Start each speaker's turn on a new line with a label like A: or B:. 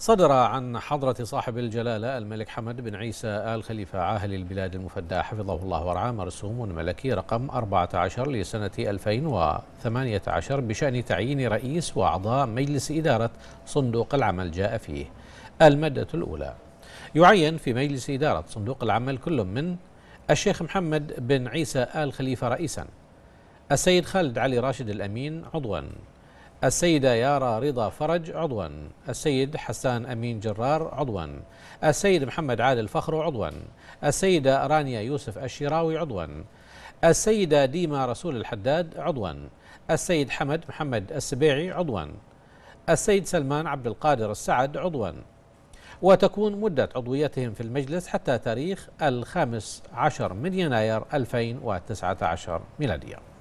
A: صدر عن حضرة صاحب الجلالة الملك حمد بن عيسى آل خليفة عاهل البلاد المفدى حفظه الله ورعاه مرسوم ملكي رقم 14 لسنة 2018 بشأن تعيين رئيس وأعضاء مجلس إدارة صندوق العمل جاء فيه المادة الأولى يعين في مجلس إدارة صندوق العمل كل من الشيخ محمد بن عيسى آل خليفة رئيسا السيد خالد علي راشد الأمين عضوا السيدة يارا رضا فرج عضوا السيد حسان أمين جرار عضوا السيد محمد عادل فخر عضوا السيدة رانيا يوسف الشراوي عضوا السيدة ديما رسول الحداد عضوا السيد حمد محمد السبيعي عضوا السيد سلمان عبد القادر السعد عضوا وتكون مدة عضويتهم في المجلس حتى تاريخ الخامس عشر من يناير 2019 ميلادية